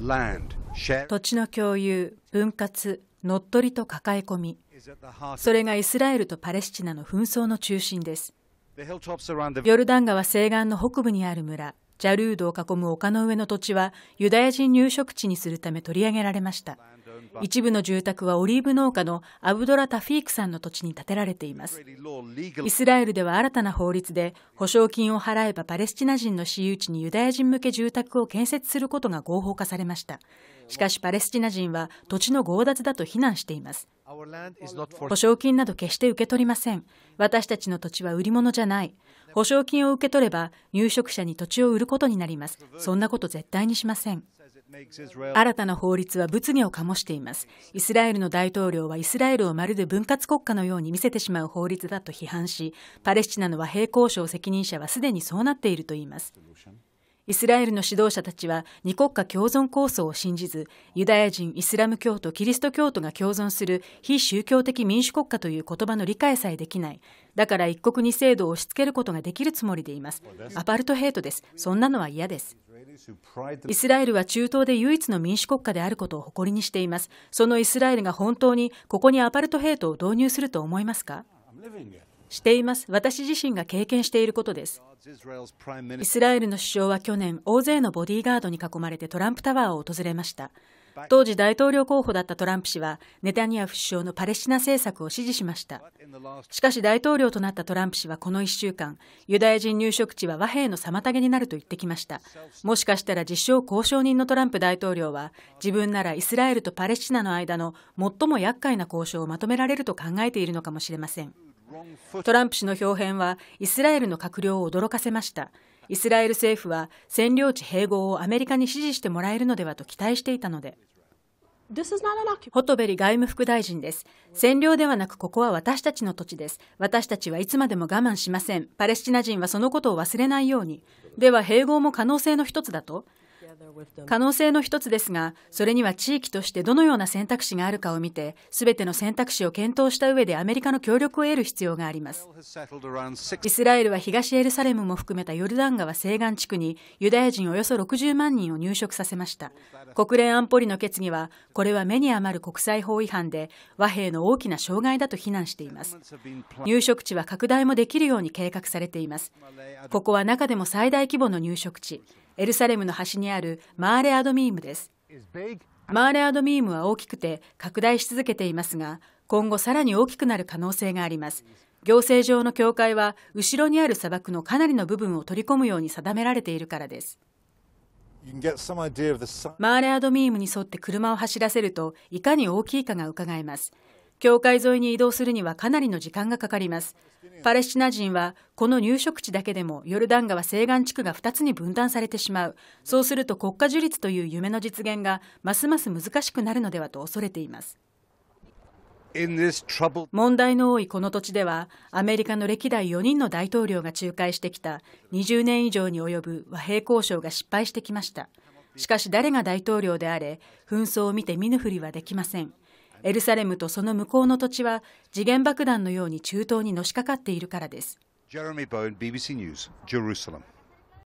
土地の共有、分割、乗っ取りと抱え込み、それがイスラエルとパレスチナの紛争の中心です。ヨルダン川西岸の北部にある村、ジャルードを囲む丘の上の土地はユダヤ人入植地にするため取り上げられました。一部の住宅はオリーブ農家のアブドラ・タフィークさんの土地に建てられていますイスラエルでは新たな法律で保証金を払えばパレスチナ人の私有地にユダヤ人向け住宅を建設することが合法化されましたしかしパレスチナ人は土地の強奪だと非難しています保証金など決して受け取りません私たちの土地は売り物じゃない保証金を受け取れば入植者に土地を売ることになりますそんなこと絶対にしません新たな法律は物議を醸しています。イスラエルの大統領はイスラエルをまるで分割国家のように見せてしまう法律だと批判し、パレスチナの和平交渉責任者はすでにそうなっていると言います。イスラエルの指導者たちは二国家共存構想を信じず、ユダヤ人、イスラム教徒、キリスト教徒が共存する非宗教的民主国家という言葉の理解さえできない。だから一国二制度を押し付けることができるつもりでいます。アパルトヘイトです。そんなのは嫌です。イスラエルは中東で唯一の民主国家であることを誇りにしています。そのイスラエルが本当にここにアパルトヘイトを導入すると思いますかしています。私自身が経験していることです。イスラエルの首相は去年、大勢のボディーガードに囲まれてトランプタワーを訪れました。当時大統領候補だったトランプ氏はネタニヤフ首相のパレスチナ政策を支持しましたしかし大統領となったトランプ氏はこの1週間ユダヤ人入植地は和平の妨げになると言ってきましたもしかしたら自称交渉人のトランプ大統領は自分ならイスラエルとパレスチナの間の最も厄介な交渉をまとめられると考えているのかもしれませんトランプ氏の表変はイスラエルの閣僚を驚かせましたイスラエル政府は占領地併合をアメリカに支持してもらえるのではと期待していたのでホトベリ外務副大臣です。占領ではなくここは私たちの土地です。私たちはいつまでも我慢しません。パレスチナ人はそのことを忘れないように。では併合も可能性の一つだと可能性の一つですが、それには地域としてどのような選択肢があるかを見て、すべての選択肢を検討した上でアメリカの協力を得る必要があります。イスラエルは東エルサレムも含めたヨルダン川西岸地区にユダヤ人およそ60万人を入植させました。国連安保理の決議は、これは目に余る国際法違反で、和平の大きな障害だと非難しています。入植地は拡大もできるように計画されています。ここは中でも最大規模の入植地。エルサレムの端にあるマーレ・アドミームです。マーレ・アドミームは大きくて拡大し続けていますが、今後さらに大きくなる可能性があります。行政上の境界は後ろにある砂漠のかなりの部分を取り込むように定められているからです。マーレ・アドミームに沿って車を走らせるといかに大きいかがうかがえます。教会沿いに移動するにはかなりの時間がかかりますパレスチナ人はこの入植地だけでもヨルダン川西岸地区が2つに分断されてしまうそうすると国家樹立という夢の実現がますます難しくなるのではと恐れています問題の多いこの土地ではアメリカの歴代4人の大統領が仲介してきた20年以上に及ぶ和平交渉が失敗してきましたしかし誰が大統領であれ紛争を見て見ぬふりはできませんエルサレムとその向こうの土地は次元爆弾のように中東にのしかかっているからです。